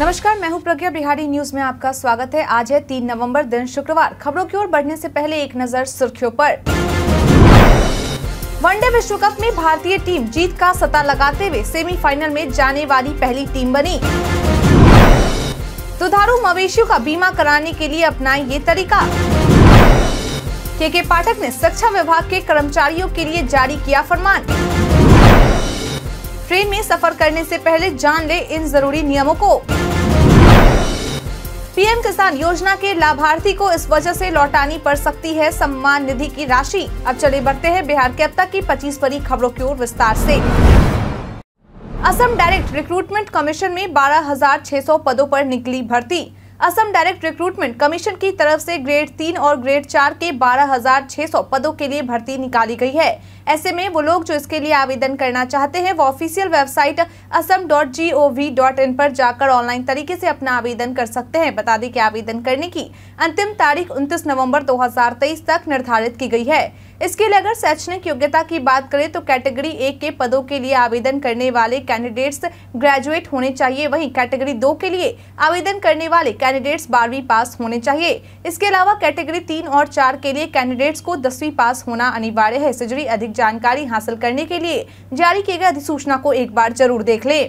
नमस्कार मैं हूं प्रज्ञा बिहारी न्यूज में आपका स्वागत है आज है तीन नवंबर दिन शुक्रवार खबरों की ओर बढ़ने से पहले एक नजर सुर्खियों पर वनडे विश्व कप में भारतीय टीम जीत का सता लगाते हुए सेमीफाइनल में जाने वाली पहली टीम बनी दुधारू मवेशियों का बीमा कराने के लिए अपनाए ये तरीका के के पाठक ने शिक्षा विभाग के कर्मचारियों के लिए जारी किया फरमान ट्रेन में सफर करने से पहले जान ले इन जरूरी नियमों को पीएम किसान योजना के लाभार्थी को इस वजह से लौटानी पड़ सकती है सम्मान निधि की राशि अब चले बढ़ते हैं बिहार के अब तक की पच्चीस बड़ी खबरों की ओर विस्तार से असम डायरेक्ट रिक्रूटमेंट कमीशन में बारह पदों पर निकली भर्ती असम डायरेक्ट रिक्रूटमेंट कमीशन की तरफ से ग्रेड तीन और ग्रेड चार के 12,600 पदों के लिए भर्ती निकाली गई है ऐसे में वो लोग जो इसके लिए आवेदन करना चाहते हैं वो official website Assam dot G O V dot in पर जाकर ऑनलाइन तरीके से अपना आवेदन कर सकते हैं बता दें कि आवेदन करने की अंतिम तारीख 29 नवंबर 2023 तक निर्धारित की गई है इसके लिए अगर शैक्षणिक योग्यता की बात करें तो कैटेगरी ए के पदों के लिए आवेदन करने वाले कैंडिडेट्स ग्रेजुएट होने चाहिए वहीं कैटेगरी दो के लिए आवेदन करने वाले कैंडिडेट्स बारहवीं पास होने चाहिए इसके अलावा कैटेगरी तीन और चार के लिए कैंडिडेट्स को दसवीं पास होना अनिवार्य है इससे जुड़ी अधिक जानकारी हासिल करने के लिए जारी किए गए अधिसूचना को एक बार जरूर देख ले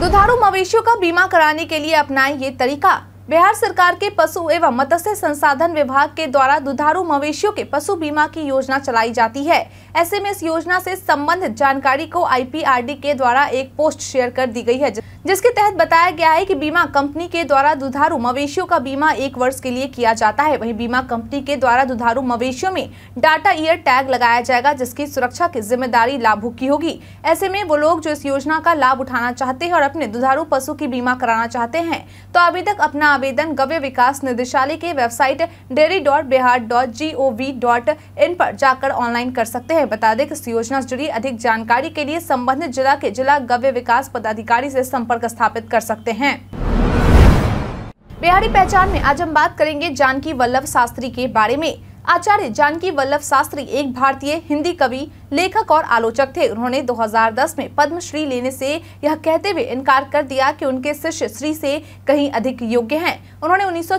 दुधारू मवेशियों का बीमा कराने के लिए अपनाएं ये तरीका बिहार सरकार के पशु एवं मत्स्य संसाधन विभाग के द्वारा दुधारू मवेशियों के पशु बीमा की योजना चलाई जाती है ऐसे में इस योजना से संबंधित जानकारी को आईपीआरडी के द्वारा एक पोस्ट शेयर कर दी गई है जिसके तहत बताया गया है कि बीमा कंपनी के द्वारा दुधारू मवेशियों का बीमा एक वर्ष के लिए किया जाता है वही बीमा कंपनी के द्वारा दुधारू मवेशियों में डाटा ईयर टैग लगाया जाएगा जिसकी सुरक्षा की जिम्मेदारी लाभुक की होगी ऐसे में वो लोग जो इस योजना का लाभ उठाना चाहते हैं और अपने दुधारू पशु की बीमा कराना चाहते हैं तो अभी तक अपना आवेदन गव्य विकास निदेशालय के website dairy dot Bihar dot G O V dot in पर जाकर ऑनलाइन कर सकते हैं बता दें कि इस योजना से जुड़ी अधिक जानकारी के लिए संबंधित जिला के जिला गव्य विकास पदाधिकारी से संपर्क स्थापित कर सकते हैं बिहारी पहचान में आज हम बात करेंगे जानकी वल्लभ शास्त्री के बारे में आचार्य जानकी वल्लभ शास्त्री एक भारतीय हिंदी कवि लेखक और आलोचक थे उन्होंने 2010 में पद्मश्री लेने से यह कहते हुए इनकार कर दिया कि उनके शिष्य श्री से कहीं अधिक योग्य हैं। उन्होंने उन्नीस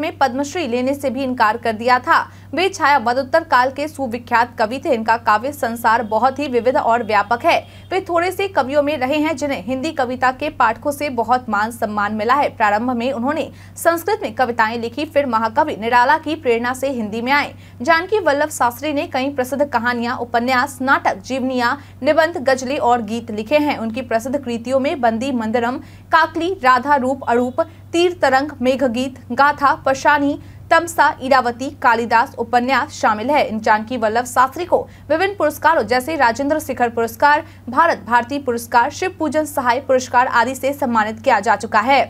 में पद्मश्री लेने से भी इनकार कर दिया था वे छाया मदोत्तर काल के सुविख्यात कवि थे इनका काव्य संसार बहुत ही विविध और व्यापक है वे थोड़े से कवियों में रहे हैं जिन्हें हिंदी कविता के पाठकों से बहुत मान सम्मान मिला है प्रारंभ में उन्होंने संस्कृत में कविताएं लिखी फिर महाकवि निराला की प्रेरणा से हिंदी में आए जानकी वल्लभ शास्त्री ने कई प्रसिद्ध कहानियां उपन्यास नाटक जीवनिया निबंध गजले और गीत लिखे हैं उनकी प्रसिद्ध कृतियों में बंदी मंदरम काकली राधा रूप अरूप तीर तरंग गीत गाथा पशानी तमसा इरावती कालिदास उपन्यास शामिल है इन जानकी वल्लभ शास्त्री को विभिन्न पुरस्कारों जैसे राजेंद्र शिखर पुरस्कार भारत भारती पुरस्कार शिव पूजन सहाय पुरस्कार आदि से सम्मानित किया जा चुका है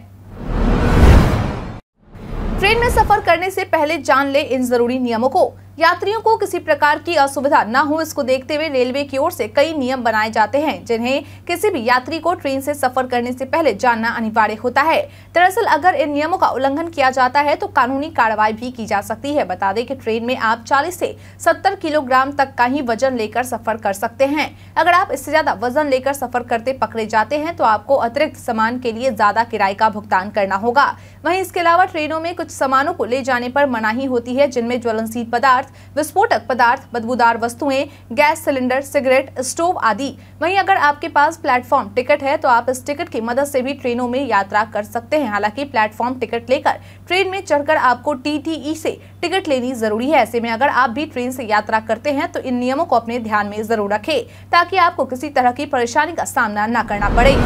ट्रेन में सफर करने से पहले जान ले इन जरूरी नियमों को यात्रियों को किसी प्रकार की असुविधा न हो इसको देखते हुए रेलवे की ओर से कई नियम बनाए जाते हैं जिन्हें किसी भी यात्री को ट्रेन से सफर करने से पहले जानना अनिवार्य होता है दरअसल अगर इन नियमों का उल्लंघन किया जाता है तो कानूनी कार्रवाई भी की जा सकती है बता दें कि ट्रेन में आप चालीस से सत्तर किलोग्राम तक का ही वजन लेकर सफर कर सकते हैं अगर आप इससे ज्यादा वजन लेकर सफर करते पकड़े जाते हैं तो आपको अतिरिक्त सामान के लिए ज्यादा किराए का भुगतान करना होगा वही इसके अलावा ट्रेनों में कुछ सामानों को ले जाने आरोप मनाही होती है जिनमें ज्वलनशील पदार्थ पदार्थ विस्फोटक पदार्थ बदबूदार वस्तुएं गैस सिलेंडर सिगरेट स्टोव आदि वहीं अगर आपके पास प्लेटफॉर्म टिकट है तो आप इस टिकट की मदद से भी ट्रेनों में यात्रा कर सकते हैं हालांकि प्लेटफॉर्म टिकट लेकर ट्रेन में चढ़कर आपको टी से टिकट लेनी जरूरी है ऐसे में अगर आप भी ट्रेन से यात्रा करते हैं तो इन नियमों को अपने ध्यान में जरूर रखें ताकि आपको किसी तरह की परेशानी का सामना न करना पड़े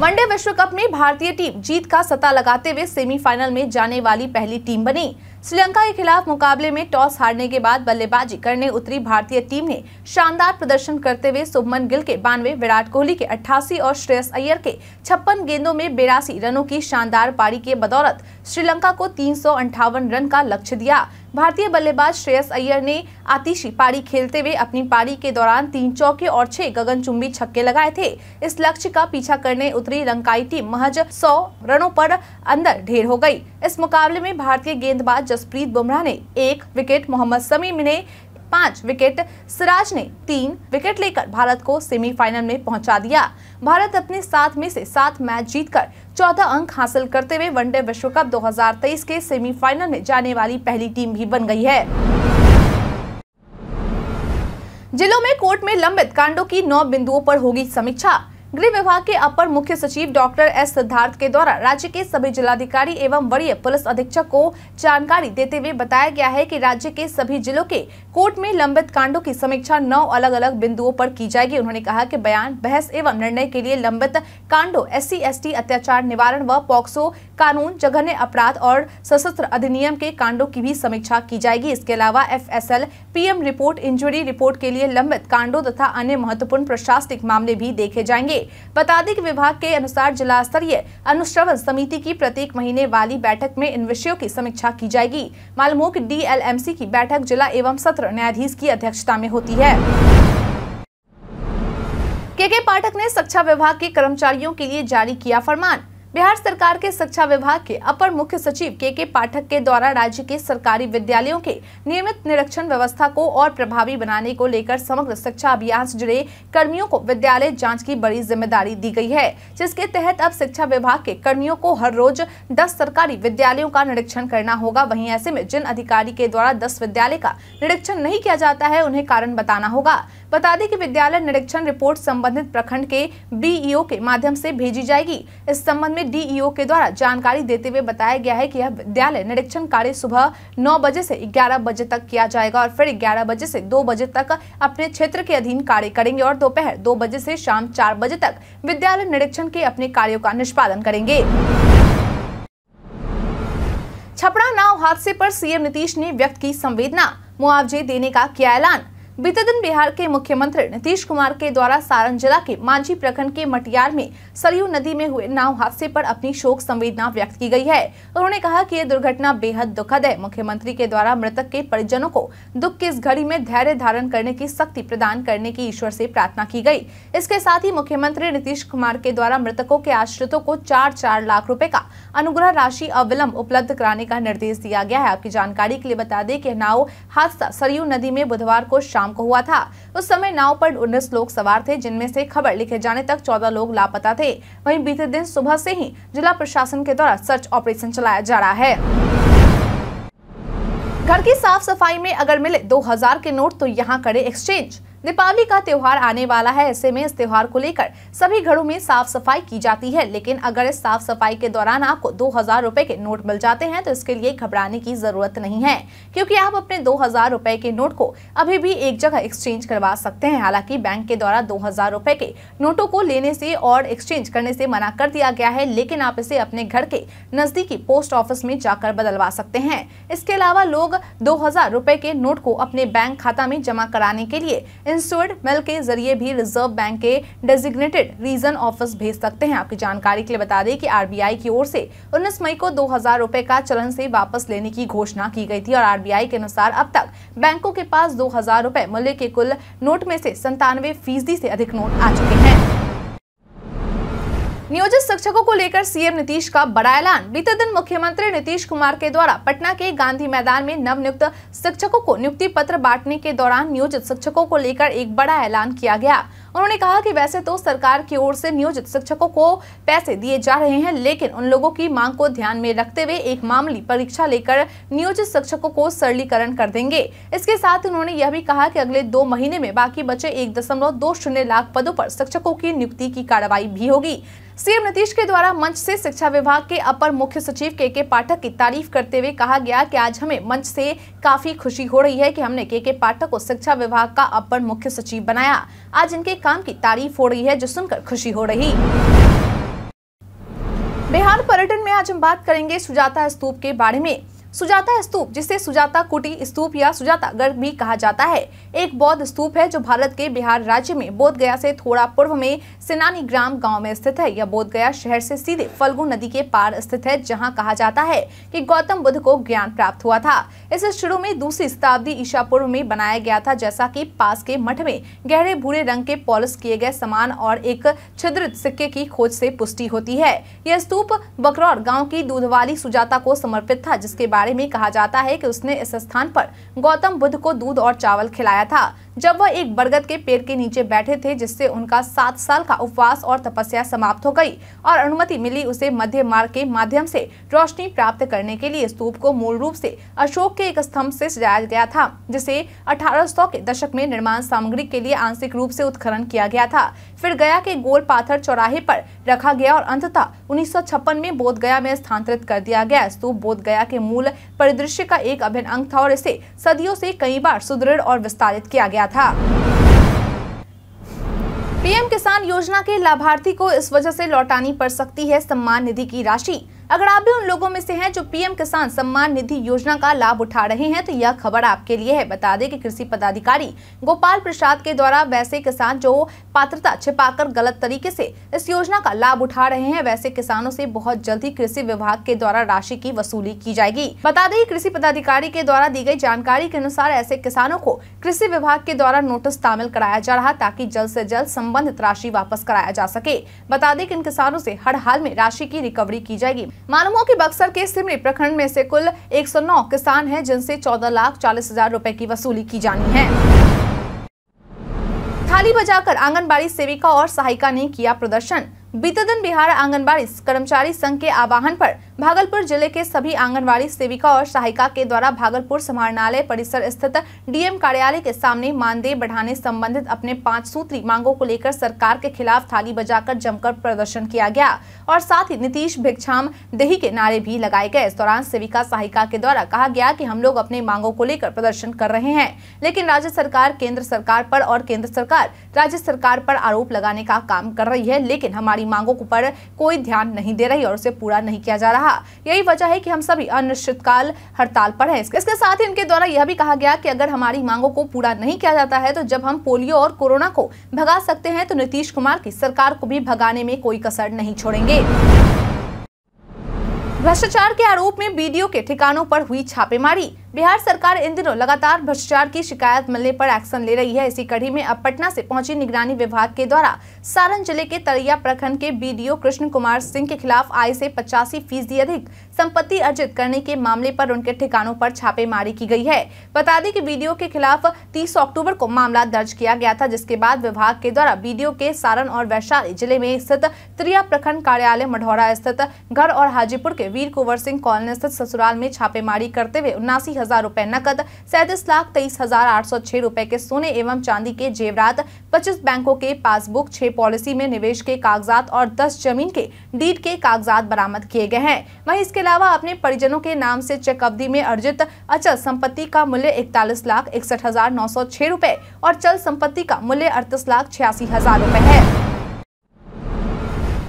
वनडे विश्व कप में भारतीय टीम जीत का सता लगाते हुए सेमीफाइनल में जाने वाली पहली टीम बनी श्रीलंका के खिलाफ मुकाबले में टॉस हारने के बाद बल्लेबाजी करने उतरी भारतीय टीम ने शानदार प्रदर्शन करते हुए सुभमन गिल के बानवे विराट कोहली के अट्ठासी और श्रेयस अय्यर के छप्पन गेंदों में बेरासी रनों की शानदार पारी के बदौलत श्रीलंका को तीन रन का लक्ष्य दिया भारतीय बल्लेबाज श्रेयस अय्यर ने आतिशी पारी खेलते हुए अपनी पारी के दौरान तीन चौके और छह गगनचुंबी छक्के लगाए थे इस लक्ष्य का पीछा करने उतरी लंकाई टीम महज सौ रनों पर अंदर ढेर हो गई इस मुकाबले में भारतीय गेंदबाज जसप्रीत बुमराह ने एक विकेट मोहम्मद समीम ने पांच विकेट सिराज ने तीन विकेट लेकर भारत को सेमीफाइनल में पहुंचा दिया भारत अपने सात में से सात मैच जीतकर चौदह अंक हासिल करते हुए वनडे विश्व कप 2023 के सेमीफाइनल में जाने वाली पहली टीम भी बन गई है जिलों में कोर्ट में लंबित कांडों की नौ बिंदुओं पर होगी समीक्षा गृह विभाग के अपर मुख्य सचिव डॉक्टर एस सिद्धार्थ के द्वारा राज्य के सभी जिलाधिकारी एवं वरीय पुलिस अधीक्षक को जानकारी देते हुए बताया गया है कि राज्य के सभी जिलों के कोर्ट में लंबित कांडों की समीक्षा नौ अलग अलग बिंदुओं पर की जाएगी उन्होंने कहा कि बयान बहस एवं निर्णय के लिए लंबित कांडों एस सी अत्याचार निवारण व पॉक्सो कानून जघन्य अपराध और सशस्त्र अधिनियम के कांडों की भी समीक्षा की जाएगी इसके अलावा F PM report injury report के लिए लंबित कांडों तथा अन्य महत्वपूर्ण प्रशासनिक मामले भी देखे जाएंगे बता दें विभाग के अनुसार जिला स्तरीय अनुश्रवण समिति की प्रत्येक महीने वाली बैठक में इन विषयों की समीक्षा की जाएगी मालूम हो की डी की बैठक जिला एवं सत्र न्यायाधीश की अध्यक्षता में होती है के के पाठक ने शिक्षा विभाग के कर्मचारियों के लिए जारी किया फरमान बिहार सरकार के शिक्षा विभाग के अपर मुख्य सचिव के के पाठक के द्वारा राज्य के सरकारी विद्यालयों के नियमित निरीक्षण व्यवस्था को और प्रभावी बनाने को लेकर समग्र शिक्षा अभियान से जुड़े कर्मियों को विद्यालय जांच की बड़ी जिम्मेदारी दी गई है जिसके तहत अब शिक्षा विभाग के कर्मियों को हर रोज दस सरकारी विद्यालयों का निरीक्षण करना होगा वही ऐसे में जिन अधिकारी के द्वारा दस विद्यालय का निरीक्षण नहीं किया जाता है उन्हें कारण बताना होगा बता दें कि विद्यालय निरीक्षण रिपोर्ट संबंधित प्रखंड के बीईओ के माध्यम से भेजी जाएगी इस संबंध में में डीईओ के द्वारा जानकारी देते हुए बताया गया है कि यह विद्यालय निरीक्षण कार्य सुबह नौ बजे से ग्यारह बजे तक किया जाएगा और फिर ग्यारह बजे से दो बजे तक अपने क्षेत्र के अधीन कार्य करेंगे और दोपहर दो बजे से शाम चार बजे तक विद्यालय निरीक्षण के अपने कार्यो का निष्पादन करेंगे छपरा नाव हादसे पर सीएम नीतीश ने व्यक्त की संवेदना मुआवजे देने का किया ऐलान बीते दिन बिहार के मुख्यमंत्री नीतीश कुमार के द्वारा सारण जिला के मांझी प्रखंड के मटियार में सरयू नदी में हुए नाव हादसे पर अपनी शोक संवेदना व्यक्त की गई है उन्होंने कहा कि ये दुर्घटना बेहद दुखद है मुख्यमंत्री के द्वारा मृतक के परिजनों को दुख की इस घड़ी में धैर्य धारण करने की शक्ति प्रदान करने की ईश्वर से प्रार्थना की गई इसके साथ ही मुख्यमंत्री नीतीश कुमार के द्वारा मृतकों के आश्रितों को चार चार लाख रूपए का अनुग्रह राशि अविलंब उपलब्ध कराने का निर्देश दिया गया है आपकी जानकारी के लिए बता दें कि नाव हादसा सरयू नदी में बुधवार को शाम को हुआ था उस समय नाव पर उन्नीस लोग सवार थे जिनमें से खबर लिखे जाने तक चौदह लोग लापता थे थे वहीं बीते दिन सुबह से ही जिला प्रशासन के द्वारा सर्च ऑपरेशन चलाया जा रहा है घर की साफ सफाई में अगर मिले 2000 के नोट तो यहाँ करे एक्सचेंज दीपावली का त्यौहार आने वाला है ऐसे में इस त्यौहार को लेकर सभी घरों में साफ सफाई की जाती है लेकिन अगर इस साफ सफाई के दौरान आपको दो हजार रूपए के नोट मिल जाते हैं तो इसके लिए घबराने की जरूरत नहीं है क्योंकि आप अपने दो हजार रूपए के नोट को अभी भी एक जगह एक्सचेंज करवा सकते हैं हालांकि बैंक के द्वारा दो हजार के नोटों को लेने से और एक्सचेंज करने से मना कर दिया गया है लेकिन आप इसे अपने घर के नजदीकी पोस्ट ऑफिस में जाकर बदलवा सकते हैं इसके अलावा लोग दो हजार के नोट को अपने बैंक खाता में जमा कराने के लिए इंस्टोर्ड मेल के जरिए भी रिजर्व बैंक के डेजिग्नेटेड रीजन ऑफिस भेज सकते हैं आपकी जानकारी के लिए बता दें कि आरबीआई की ओर से 19 मई को दो हजार रुपए का चलन से वापस लेने की घोषणा की गई थी और आरबीआई के अनुसार अब तक बैंकों के पास दो हजार मूल्य के कुल नोट में से संतानवे फीसदी से अधिक नोट आ चुके हैं नियोजित शिक्षकों को लेकर सीएम नीतीश का बड़ा ऐलान बीते दिन मुख्यमंत्री नीतीश कुमार के द्वारा पटना के गांधी मैदान में नव नियुक्त शिक्षकों को नियुक्ति पत्र बांटने के दौरान नियोजित शिक्षकों को लेकर एक बड़ा ऐलान किया गया उन्होंने कहा कि वैसे तो सरकार की ओर से नियोजित शिक्षकों को पैसे दिए जा रहे हैं लेकिन उन लोगों की मांग को ध्यान में रखते हुए एक मामली परीक्षा लेकर नियोजित शिक्षकों को सरलीकरण कर देंगे इसके साथ उन्होंने यह भी कहा की अगले दो महीने में बाकी बचे एक दशमलव दो शून्य लाख पदों पर शिक्षकों की नियुक्ति की कार्रवाई भी होगी सीएम नीतीश के द्वारा मंच से शिक्षा विभाग के अपर मुख्य सचिव के के पाठक की तारीफ करते हुए कहा गया कि आज हमें मंच से काफी खुशी हो रही है कि हमने के के पाठक को शिक्षा विभाग का अपर मुख्य सचिव बनाया आज इनके काम की तारीफ हो रही है जो सुनकर खुशी हो रही बिहार पर्यटन में आज हम बात करेंगे सुजाता स्तूप के बारे में सुजाता स्तूप जिसे सुजाता कुटी स्तूप या सुजाता गढ़ भी कहा जाता है एक बौद्ध स्तूप है जो भारत के बिहार राज्य में बोधगया से थोड़ा पूर्व में सेनानी ग्राम गाँव में स्थित है यह बोधगया शहर से सीधे फल्गु नदी के पार स्थित है जहाँ कहा जाता है कि गौतम बुद्ध को ज्ञान प्राप्त हुआ था इसे शुरू में दूसरी शताब्दी ईशा पूर्व में बनाया गया था जैसा की पास के मठ में गहरे भूरे रंग के पॉलिश किए गए सामान और एक छिद्रित सिक्के की खोज से पुष्टि होती है यह स्तूप बकरौर गाँव की दूधवाली सुजाता को समर्पित था जिसके बाद बारे में कहा जाता है कि उसने इस स्थान पर गौतम बुद्ध को दूध और चावल खिलाया था जब वह एक बरगद के पेड़ के नीचे बैठे थे जिससे उनका सात साल का उपवास और तपस्या समाप्त हो गई और अनुमति मिली उसे मध्य मार्ग के माध्यम से रोशनी प्राप्त करने के लिए स्तूप को मूल रूप से अशोक के एक स्तंभ से सजाया गया था जिसे 1800 के दशक में निर्माण सामग्री के लिए आंशिक रूप से उत्खनन किया गया था फिर गया के गोल पाथर चौराहे पर रखा गया और अंततः उन्नीस में बोध में स्थानांतरित कर दिया गया स्तूप बोध के मूल परिदृश्य का एक अभिन्न अंग था और इसे सदियों से कई बार सुदृढ़ और विस्तारित किया गया गया था पीएम किसान योजना के लाभार्थी को इस वजह से लौटानी पड़ सकती है सम्मान निधि की राशि अगर आप भी उन लोगों में से हैं जो पीएम किसान सम्मान निधि योजना का लाभ उठा रहे हैं तो यह खबर आपके लिए है बता दें कि कृषि पदाधिकारी गोपाल प्रसाद के द्वारा वैसे किसान जो पात्रता छिपाकर गलत तरीके से इस योजना का लाभ उठा रहे हैं वैसे किसानों से बहुत जल्द ही कृषि विभाग के द्वारा राशि की वसूली की जाएगी बता दें कृषि पदाधिकारी के द्वारा दी गई जानकारी के अनुसार ऐसे किसानों को कृषि विभाग के द्वारा नोटिस तामिल कराया जा रहा ताकि जल्द ऐसी जल्द संबंधित राशि वापस कराया जा सके बता दें की इन किसानों ऐसी हर हाल में राशि की रिकवरी की जाएगी मालूम हो की बक्सर के सिमरी प्रखंड में से कुल 109 किसान हैं जिनसे चौदह लाख चालीस हजार रूपए की वसूली की जानी है थाली बजाकर आंगनबाड़ी सेविका और सहायिका ने किया प्रदर्शन बीते दिन बिहार आंगनबाड़ी कर्मचारी संघ के आवाहन पर भागलपुर जिले के सभी आंगनबाड़ी सेविका और सहायिका के द्वारा भागलपुर समाहरणालय परिसर स्थित डीएम कार्यालय के सामने मानदेय बढ़ाने संबंधित अपने पांच सूत्री मांगों को लेकर सरकार के खिलाफ थाली बजाकर जमकर प्रदर्शन किया गया और साथ ही नीतीश भिक्षाम दही के नारे भी लगाए गए इस दौरान सेविका सहायिका के द्वारा कहा गया की हम लोग अपने मांगों को लेकर प्रदर्शन कर रहे हैं लेकिन राज्य सरकार केंद्र सरकार पर और केंद्र सरकार राज्य सरकार पर आरोप लगाने का काम कर रही है लेकिन हमारी हमारी मांगों पर कोई ध्यान नहीं दे रही और उसे पूरा नहीं किया जा रहा यही वजह है कि हम सभी अनिश्चितकाल हड़ताल पर है इसके साथ ही इनके द्वारा यह भी कहा गया कि अगर हमारी मांगों को पूरा नहीं किया जाता है तो जब हम पोलियो और कोरोना को भगा सकते हैं तो नीतीश कुमार की सरकार को भी भगाने में कोई कसर नहीं छोड़ेंगे भ्रष्टाचार के आरोप में बीडीओ के ठिकानों पर हुई छापेमारी बिहार सरकार इन दिनों लगातार भ्रष्टाचार की शिकायत मिलने पर एक्शन ले रही है इसी कड़ी में अब पटना से पहुंची निगरानी विभाग के द्वारा सारण जिले के तरिया प्रखंड के बीडीओ कृष्ण कुमार सिंह के खिलाफ आय से पचासी फीसदी अधिक संपत्ति अर्जित करने के मामले पर उनके ठिकानों पर छापेमारी की गई है बता दें कि बीडीओ के खिलाफ तीस अक्टूबर को मामला दर्ज किया गया था जिसके बाद विभाग के द्वारा बीडीओ के सारण और वैशाली जिले में स्थित त्रिया प्रखंड कार्यालय मढौरा स्थित घर और हाजीपुर के वीर कुंवर सिंह कॉलोनी स्थित ससुराल में छापेमारी करते हुए उन्नासी हजार रूपए नकद सैतीस लाख तेईस हजार आठ सौ छह रूपए के सोने एवं चांदी के जेवरात पच्चीस बैंकों के पासबुक छह पॉलिसी में निवेश के कागजात और दस जमीन के डीड के कागजात बरामद किए गए हैं वही इसके अलावा अपने परिजनों के नाम से चेक अवधि में अर्जित अचल संपत्ति का मूल्य इकतालीस लाख इकसठ हजार नौ सौ छह रूपए और चल संपत्ति का मूल्य अड़तीस लाख छियासी हजार रूपए है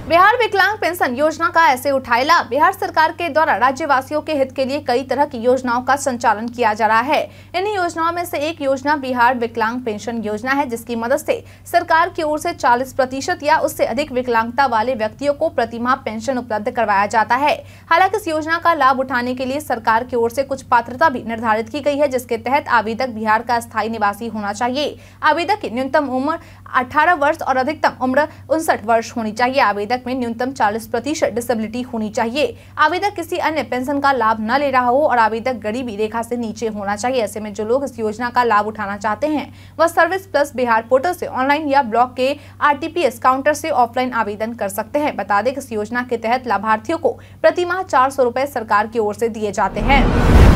बिहार विकलांग पेंशन योजना का ऐसे उठाए लाभ बिहार सरकार के द्वारा राज्यवासियों के हित के लिए कई तरह की योजनाओं का संचालन किया जा रहा है इन योजनाओं में से एक योजना बिहार विकलांग पेंशन योजना है जिसकी मदद से सरकार की ओर से 40 प्रतिशत या उससे अधिक विकलांगता वाले व्यक्तियों को प्रतिमाह पेंशन उपलब्ध करवाया जाता है हालांकि इस योजना का लाभ उठाने के लिए सरकार की ओर से कुछ पात्रता भी निर्धारित की गई है जिसके तहत आवेदक बिहार का स्थायी निवासी होना चाहिए आवेदक की न्यूनतम उम्र 18 वर्ष और अधिकतम उम्र उनसठ वर्ष होनी चाहिए आवेदक में न्यूनतम 40 प्रतिशत डिसेबिलिटी होनी चाहिए आवेदक किसी अन्य पेंशन का लाभ न ले रहा हो और आवेदक गरीबी रेखा से नीचे होना चाहिए ऐसे में जो लोग इस योजना का लाभ उठाना चाहते हैं वह सर्विस प्लस बिहार पोर्टल से ऑनलाइन या ब्लॉक के आर काउंटर से ऑफलाइन आवेदन कर सकते हैं बता दें कि इस योजना के तहत लाभार्थियों को प्रतिमाह चार सौ सरकार की ओर से दिए जाते हैं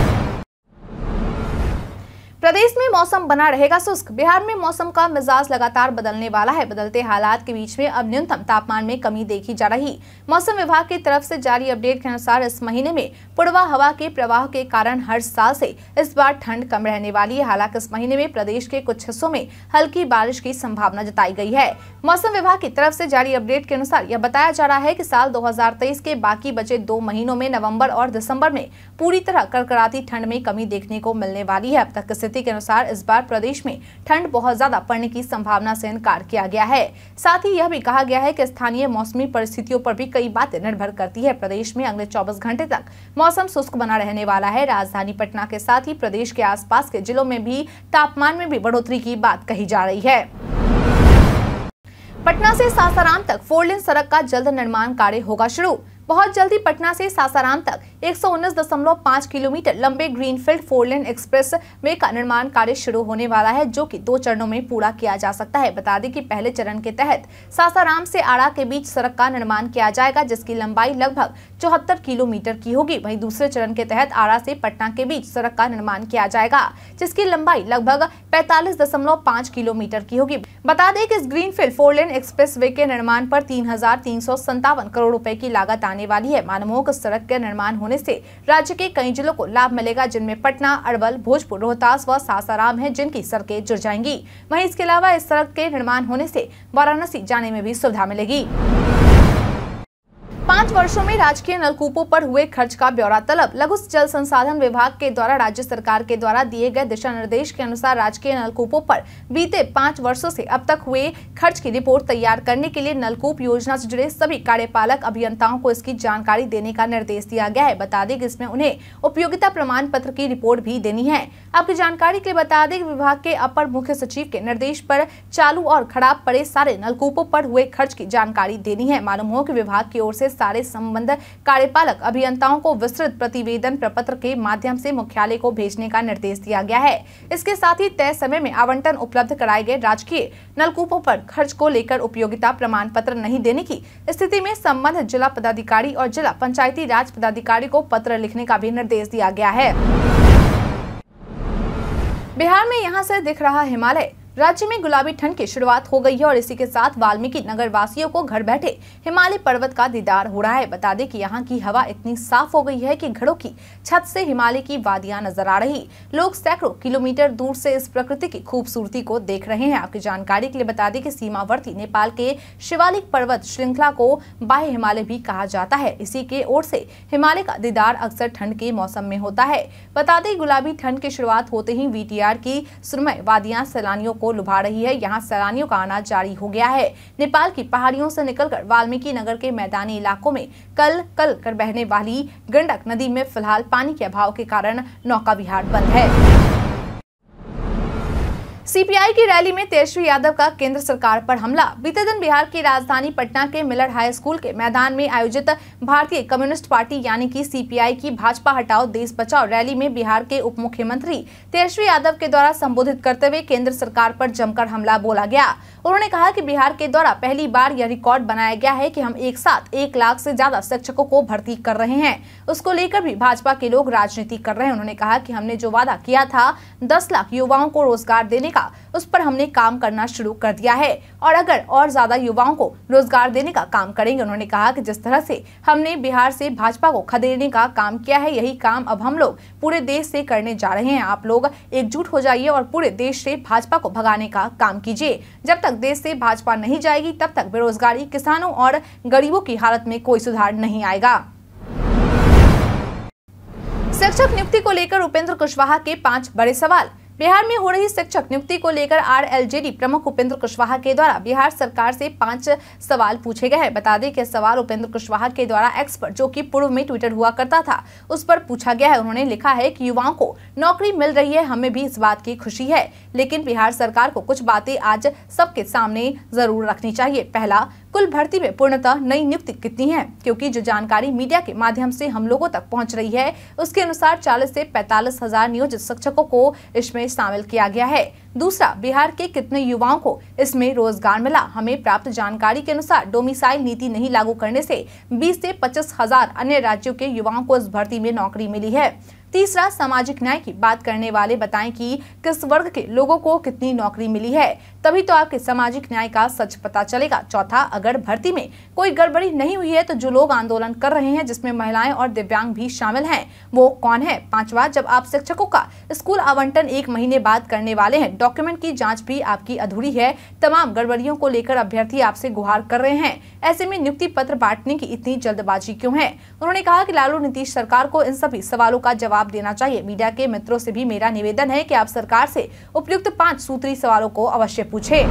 प्रदेश में मौसम बना रहेगा शुष्क बिहार में मौसम का मिजाज लगातार बदलने वाला है बदलते हालात के बीच में अब न्यूनतम तापमान में कमी देखी जा रही मौसम विभाग की तरफ से जारी अपडेट के अनुसार इस महीने में पुड़वा हवा के प्रवाह के कारण हर साल से इस बार ठंड कम रहने वाली है हालांकि इस महीने में प्रदेश के कुछ हिस्सों में हल्की बारिश की संभावना जताई गयी है मौसम विभाग की तरफ ऐसी जारी अपडेट के अनुसार यह बताया जा रहा है की साल दो के बाकी बचे दो महीनों में नवम्बर और दिसम्बर में पूरी तरह कड़कड़ाती ठंड में कमी देखने को मिलने वाली है अब तक स्थिति के अनुसार इस बार प्रदेश में ठंड बहुत ज्यादा पड़ने की संभावना से इनकार किया गया है साथ ही यह भी कहा गया है कि स्थानीय मौसमी परिस्थितियों पर भी कई बातें निर्भर करती है प्रदेश में अगले 24 घंटे तक मौसम शुष्क बना रहने वाला है राजधानी पटना के साथ ही प्रदेश के आस के जिलों में भी तापमान में भी बढ़ोतरी की बात कही जा रही है पटना से सासाराम तक फोर लेन सड़क का जल्द निर्माण कार्य होगा शुरू बहुत जल्दी पटना से सासाराम तक एक किलोमीटर लंबे ग्रीनफील्ड फोरलेन एक्सप्रेस वे का निर्माण कार्य शुरू होने वाला है जो कि दो चरणों में पूरा किया जा सकता है बता दें कि पहले चरण के तहत सासाराम से आड़ा के बीच सड़क का निर्माण किया जाएगा जिसकी लंबाई लगभग चौहत्तर किलोमीटर की होगी वही दूसरे चरण के तहत आरा से पटना के बीच सड़क का निर्माण किया जाएगा जिसकी लंबाई लगभग पैतालीस किलोमीटर की होगी बता दें कि इस ग्रीनफील्ड फोरलेन एक्सप्रेस वे के निर्माण पर तीन करोड़ रुपए की लागत आने वाली है मानमोहक सड़क के निर्माण होने होने से राज्य के कई जिलों को लाभ मिलेगा जिनमें पटना अरवल भोजपुर रोहतास व सासाराम है जिनकी सड़कें जुड़ जाएंगी वहीं इसके अलावा इस सड़क के निर्माण होने से वाराणसी जाने में भी सुविधा मिलेगी पाँच वर्षों में राजकीय नलकूपों पर हुए खर्च का ब्यौरा तलब लघु जल संसाधन विभाग के द्वारा राज्य सरकार के द्वारा दिए गए दिशा निर्देश के अनुसार राजकीय नलकूपों पर बीते पाँच वर्षों से अब तक हुए खर्च की रिपोर्ट तैयार करने के लिए नलकूप योजना से जुड़े सभी कार्यपालक अभियंताओं को इसकी जानकारी देने का निर्देश दिया गया है बता दें इसमें उन्हें उपयोगिता प्रमाण पत्र की रिपोर्ट भी देनी है आपकी जानकारी के लिए बता दें विभाग के अपर मुख्य सचिव के निर्देश पर चालू और खराब पड़े सारे नलकूपों पर हुए खर्च की जानकारी देनी है मालूम हो की विभाग की ओर ऐसी सारे संबंध कार्यपालक अभियंताओं को विस्तृत प्रतिवेदन प्रपत्र के माध्यम से मुख्यालय को भेजने का निर्देश दिया गया है इसके साथ ही तय समय में आवंटन उपलब्ध कराए गए राजकीय नलकूपों पर खर्च को लेकर उपयोगिता प्रमाण पत्र नहीं देने की स्थिति में संबंध जिला पदाधिकारी और जिला पंचायती राज पदाधिकारी को पत्र लिखने का भी निर्देश दिया गया है बिहार में यहाँ से दिख रहा हिमालय राज्य में गुलाबी ठंड की शुरुआत हो गई है और इसी के साथ वाल्मीकि नगर वासियों को घर बैठे हिमालय पर्वत का दीदार हो रहा है बता दें कि यहाँ की हवा इतनी साफ हो गई है कि घरों की छत से हिमालय की वादियां नजर आ रही लोग सैकड़ों किलोमीटर दूर से इस प्रकृति की खूबसूरती को देख रहे हैं आपकी जानकारी के लिए बता दें की सीमावर्ती नेपाल के शिवालिक पर्वत श्रृंखला को बाह्य हिमालय भी कहा जाता है इसी के ओर से हिमालय का दीदार अक्सर ठंड के मौसम में होता है बता दें गुलाबी ठंड की शुरुआत होते ही वी की सुरमय वादिया सैलानियों को लुभा रही है यहाँ सैलानियों का आना जारी हो गया है नेपाल की पहाड़ियों से निकलकर वाल्मीकि नगर के मैदानी इलाकों में कल कल कर बहने वाली गंडक नदी में फिलहाल पानी के अभाव के कारण नौका विहार बंद है सीपीआई की रैली में तेजस्वी यादव का केंद्र सरकार पर हमला बीते दिन बिहार की राजधानी पटना के मिलर हाई स्कूल के मैदान में आयोजित भारतीय कम्युनिस्ट पार्टी यानी कि सीपीआई की भाजपा हटाओ देश बचाओ रैली में बिहार के उप मुख्यमंत्री तेजस्वी यादव के द्वारा संबोधित करते हुए केंद्र सरकार पर जमकर हमला बोला गया उन्होंने कहा कि बिहार के द्वारा पहली बार यह रिकॉर्ड बनाया गया है कि हम एक साथ एक लाख से ज्यादा शिक्षकों को भर्ती कर रहे हैं उसको लेकर भी भाजपा के लोग राजनीति कर रहे हैं उन्होंने कहा कि हमने जो वादा किया था दस लाख युवाओं को रोजगार देने का उस पर हमने काम करना शुरू कर दिया है और अगर और ज्यादा युवाओं को रोजगार देने का काम करेंगे उन्होंने कहा की जिस तरह से हमने बिहार से भाजपा को खदेड़ने का काम किया है यही काम अब हम लोग पूरे देश से करने जा रहे हैं आप लोग एकजुट हो जाइए और पूरे देश से भाजपा को भगाने का काम कीजिए जब तक तक देश से भाजपा नहीं जाएगी तब तक बेरोजगारी किसानों और गरीबों की हालत में कोई सुधार नहीं आएगा शिक्षक नियुक्ति को लेकर उपेंद्र कुशवाहा के पांच बड़े सवाल बिहार में हो रही शिक्षक नियुक्ति को लेकर आरएलजेडी प्रमुख उपेंद्र कुशवाहा के द्वारा बिहार सरकार से पांच सवाल पूछे गए हैं बता दें कि सवाल उपेंद्र कुशवाहा के द्वारा एक्सपर्ट जो कि पूर्व में ट्विटर हुआ करता था उस पर पूछा गया है उन्होंने लिखा है कि युवाओं को नौकरी मिल रही है हमें भी इस बात की खुशी है लेकिन बिहार सरकार को कुछ बातें आज सबके सामने जरूर रखनी चाहिए पहला कुल भर्ती में पूर्णतः नई नियुक्ति कितनी है क्योंकि जो जानकारी मीडिया के माध्यम से हम लोगों तक पहुंच रही है उसके अनुसार चालीस से पैतालीस हजार नियोजित शिक्षकों को इसमें शामिल किया गया है दूसरा बिहार के कितने युवाओं को इसमें रोजगार मिला हमें प्राप्त जानकारी के अनुसार डोमिसाइल नीति नहीं लागू करने से 20 से पच्चीस हजार अन्य राज्यों के युवाओं को इस भर्ती में नौकरी मिली है तीसरा सामाजिक न्याय की बात करने वाले बताएं कि किस वर्ग के लोगों को कितनी नौकरी मिली है तभी तो आपके सामाजिक न्याय का सच पता चलेगा चौथा अगर भर्ती में कोई गड़बड़ी नहीं हुई है तो जो लोग आंदोलन कर रहे हैं जिसमें महिलाएं और दिव्यांग भी शामिल हैं वो कौन है पांचवा जब आप शिक्षकों का स्कूल आवंटन एक महीने बाद करने वाले हैं डॉक्यूमेंट की जाँच भी आपकी अधूरी है तमाम गड़बड़ियों को लेकर अभ्यर्थी आपसे गुहार कर रहे हैं ऐसे में नियुक्ति पत्र बांटने की इतनी जल्दबाजी क्यों है उन्होंने कहा की लालू नीतीश सरकार को इन सभी सवालों का जवाब देना चाहिए मीडिया के मित्रों से भी मेरा निवेदन है की आप सरकार से उपयुक्त पांच सूत्री सवालों को अवश्य पूछे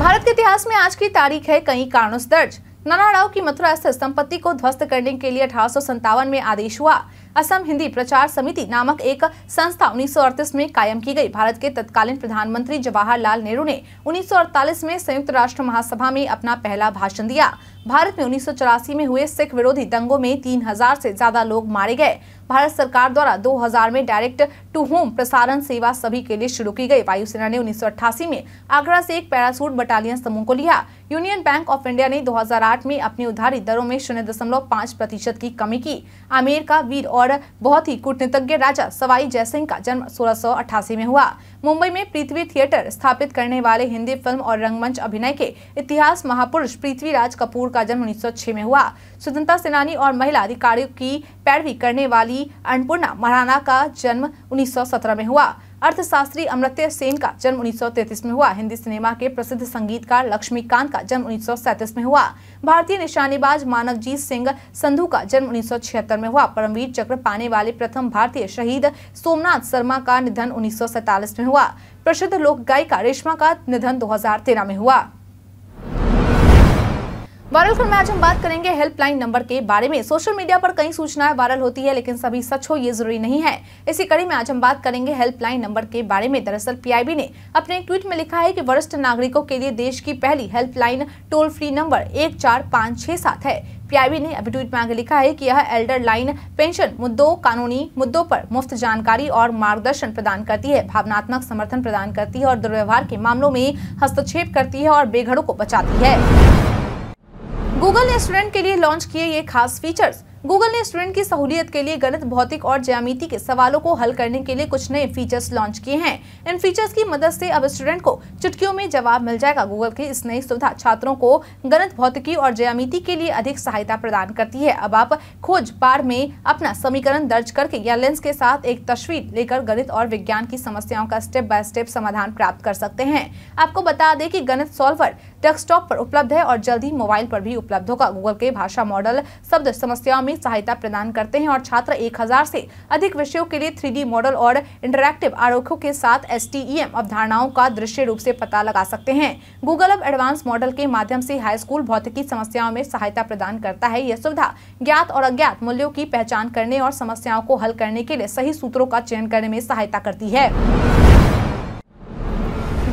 भारत के इतिहास में आज की तारीख है कई कारणों से दर्ज नाना राव की मथुरा स्थित संपत्ति को ध्वस्त करने के लिए अठारह में आदेश हुआ असम हिंदी प्रचार समिति नामक एक संस्था उन्नीस में कायम की गई भारत के तत्कालीन प्रधानमंत्री जवाहरलाल नेहरू ने उन्नीस में संयुक्त राष्ट्र महासभा में अपना पहला भाषण दिया भारत में उन्नीस में हुए सिख विरोधी दंगों में 3000 से ज्यादा लोग मारे गए भारत सरकार द्वारा 2000 में डायरेक्ट टू होम प्रसारण सेवा सभी के लिए शुरू की गई वायुसेना ने उन्नीस में आगरा से एक पैरासूट बटालियन समूह को लिया यूनियन बैंक ऑफ इंडिया ने 2008 में अपनी उधारी दरों में शून्य दशमलव पाँच प्रतिशत की कमी की अमेरिका वीर और और बहुत ही कूटनीतिज्ञ राजा सवाई जयसिंह का जन्म सोलह में हुआ मुंबई में पृथ्वी थिएटर स्थापित करने वाले हिंदी फिल्म और रंगमंच अभिनय के इतिहास महापुरुष पृथ्वीराज कपूर का जन्म 1906 में हुआ स्वतंत्रता सेनानी और महिला अधिकारियों की पैरवी करने वाली अन्नपूर्णा महाराणा का जन्म 1917 में हुआ अर्थशास्त्री अमृत्य सेन का जन्म 1933 में हुआ हिंदी सिनेमा के प्रसिद्ध संगीतकार लक्ष्मीकांत का जन्म 1937 में हुआ भारतीय निशानेबाज मानवजीत सिंह संधू का जन्म 1976 में हुआ परमवीर चक्र पाने वाले प्रथम भारतीय शहीद सोमनाथ शर्मा का निधन उन्नीस में हुआ प्रसिद्ध लोक गायिका रेशमा का निधन दो में हुआ वायरल खबर में आज हम बात करेंगे हेल्पलाइन नंबर के बारे में सोशल मीडिया पर कई सूचनाएं वायरल होती है लेकिन सभी सच हो ये जरूरी नहीं है इसी कड़ी में आज हम बात करेंगे हेल्पलाइन नंबर के बारे में दरअसल पीआईबी ने अपने एक ट्वीट में लिखा है कि वरिष्ठ नागरिकों के लिए देश की पहली हेल्पलाइन टोल फ्री नंबर एक चार पाँच छह सात है पीआईबी ने अभी ट्वीट में आगे लिखा है कि यह एल्डर लाइन पेंशन मुद्दों कानूनी मुद्दों पर मुफ्त जानकारी और मार्गदर्शन प्रदान करती है भावनात्मक समर्थन प्रदान करती है और दुर्व्यवहार के मामलों में हस्तक्षेप करती है और बेघरों को बचाती है गूगल ने स्टूडेंट के लिए लॉन्च किए ये खास फीचर्स गूगल ने स्टूडेंट की सहूलियत के लिए गणित भौतिक और ज्यामिति के सवालों को हल करने के लिए कुछ नए फीचर्स लॉन्च किए हैं इन फीचर्स की मदद से अब स्टूडेंट को चुटकियों में जवाब मिल जाएगा गूगल की इस नई सुविधा छात्रों को गणित भौतिकी और ज्यामिति के लिए अधिक सहायता प्रदान करती है अब आप खोज पार में अपना समीकरण दर्ज करके या लेंस के साथ एक तस्वीर लेकर गणित और विज्ञान की समस्याओं का स्टेप बाय स्टेप समाधान प्राप्त कर सकते हैं आपको बता दें की गणित सॉल्वर डेस्कटॉप पर उपलब्ध है और जल्द ही मोबाइल पर भी उपलब्ध होगा गूगल के भाषा मॉडल शब्द समस्याओं में सहायता प्रदान करते हैं और छात्र एक हजार से अधिक विषयों के लिए थ्री मॉडल और इंटरक्टिव आरोखों के साथ एस अवधारणाओं का दृश्य रूप से पता लगा सकते हैं गूगल अब एडवांस मॉडल के माध्यम से हाई स्कूल भौतिकी समस्याओं में सहायता प्रदान करता है यह सुविधा ज्ञात और अज्ञात मूल्यों की पहचान करने और समस्याओं को हल करने के लिए सही सूत्रों का चयन करने में सहायता करती है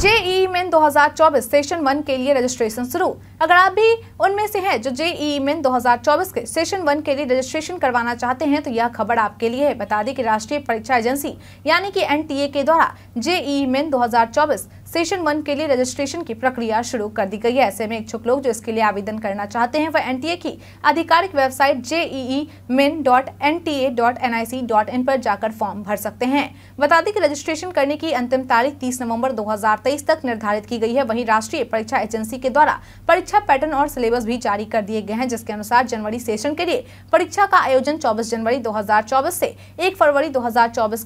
जेई मेन 2024 सेशन वन के लिए रजिस्ट्रेशन शुरू अगर आप भी उनमें से हैं जो जेई मेन 2024 के सेशन वन के लिए रजिस्ट्रेशन करवाना चाहते हैं तो यह खबर आपके लिए है बता दें कि राष्ट्रीय परीक्षा एजेंसी यानी कि एनटीए के द्वारा जेई मेन 2024 सेशन वन के लिए रजिस्ट्रेशन की प्रक्रिया शुरू कर दी गई है ऐसे में इच्छुक लोग जो इसके लिए आवेदन करना चाहते हैं वह एनटीए की आधिकारिक website JEE main dot N T A dot N I C dot in पर जाकर फॉर्म भर सकते हैं बता दें कि रजिस्ट्रेशन करने की अंतिम तारीख 30 नवंबर 2023 तक निर्धारित की गई है वहीं राष्ट्रीय परीक्षा एजेंसी के द्वारा परीक्षा पैटर्न और सिलेबस भी जारी कर दिए गए हैं जिसके अनुसार जनवरी सेशन के लिए परीक्षा का आयोजन चौबीस जनवरी दो से एक फरवरी दो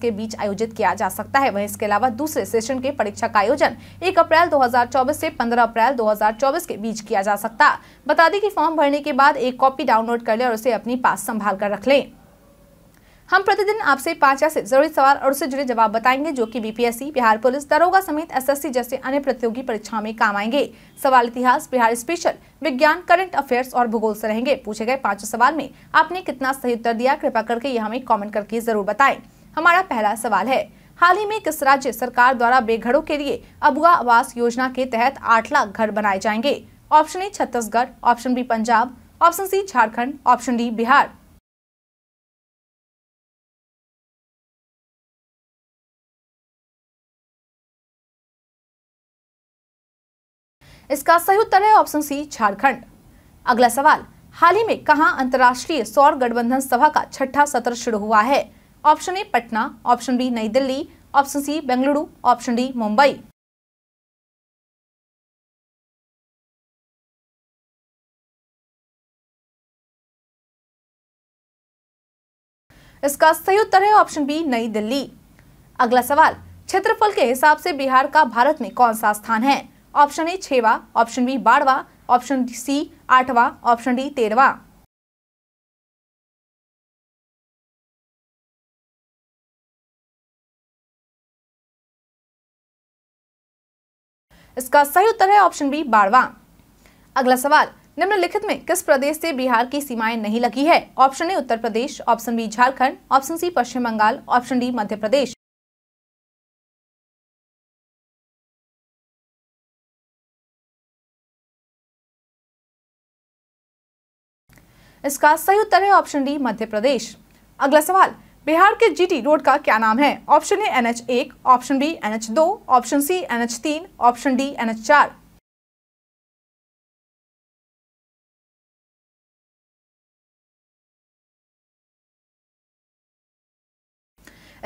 के बीच आयोजित किया जा सकता है वही इसके अलावा दूसरे सेशन के परीक्षा का आयोजन आवेदन 1 अप्रैल 2024 से 15 अप्रैल 2024 के बीच किया जा सकता बता दें कि फॉर्म भरने के बाद एक कॉपी डाउनलोड कर ले और उसे अपनी पास संभाल कर रख लें हम प्रतिदिन आपसे पांच ऐसे जरूरी सवाल और उससे जुड़े जवाब बताएंगे जो कि बीपीएससी बिहार पुलिस दरोगा समेत एसएससी जैसे अन्य प्रतियोगी परीक्षाओं में काम आएंगे सवाल इतिहास बिहार स्पेशल विज्ञान करंट अफेयर्स और भूगोल से रहेंगे पूछे गए पांचों सवाल में आपने कितना सही उत्तर दिया कृपया करके यहाँ हमें कॉमेंट करके जरूर बताए हमारा पहला सवाल है हाल ही में किस राज्य सरकार द्वारा बेघरों के लिए अबुआ आवास योजना के तहत आठ लाख घर बनाए जाएंगे option A Chhattisgarh option B Punjab option C Jharkhand option D Bihar इसका सही उत्तर है ऑप्शन सी झारखंड अगला सवाल हाल ही में कहा अंतर्राष्ट्रीय सौर गठबंधन सभा का छठा सत्र शुरू हुआ है option A Patna option B Nai Delhi option C Bengaluru option D Mumbai इसका सही उत्तर है ऑप्शन बी नई दिल्ली अगला सवाल क्षेत्रफल के हिसाब से बिहार का भारत में कौन सा स्थान है ऑप्शन ए छेवा ऑप्शन बी बारवा ऑप्शन सी आठवा ऑप्शन डी तेरवा इसका सही उत्तर है ऑप्शन बी बारवा अगला सवाल निम्नलिखित में किस प्रदेश से बिहार की सीमाएं नहीं लगी है option A Uttar Pradesh option B Jharkhand option C Paschim Bengal option D Madhya Pradesh इसका सही उत्तर है ऑप्शन डी मध्य प्रदेश अगला सवाल बिहार के जीटी रोड का क्या नाम है ऑप्शन ए एनएच एक ऑप्शन बी एनएच दो ऑप्शन सी एनएच तीन ऑप्शन डी एनएच चार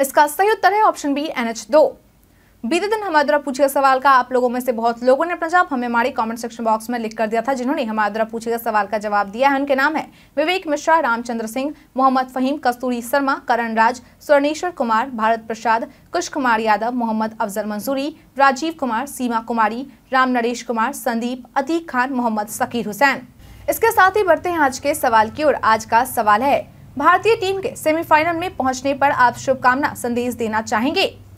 इसका सही उत्तर है ऑप्शन बी एनएच दो बीते दिन हमारे द्वारा पूछे गए सवाल का आप लोगों में से बहुत लोगों ने अपना जवाब हमें हमारे कमेंट सेक्शन बॉक्स में लिख कर दिया था जिन्होंने हमारे द्वारा पूछे गए सवाल का जवाब दिया है उनके नाम है विवेक मिश्रा रामचंद्र सिंह मोहम्मद फहीम कस्तूरी शर्मा करण राज स्वर्णेश्वर कुमार भारत प्रसाद कुश कुमार यादव मोहम्मद अफजल मंसूरी राजीव कुमार सीमा कुमारी राम नरेश कुमार संदीप अतीक खान मोहम्मद सकीर हुसैन इसके साथ ही बढ़ते हैं आज के सवाल की ओर आज का सवाल है भारतीय टीम के सेमीफाइनल में पहुंचने पर आप शुभकामना संदेश देना चाहेंगे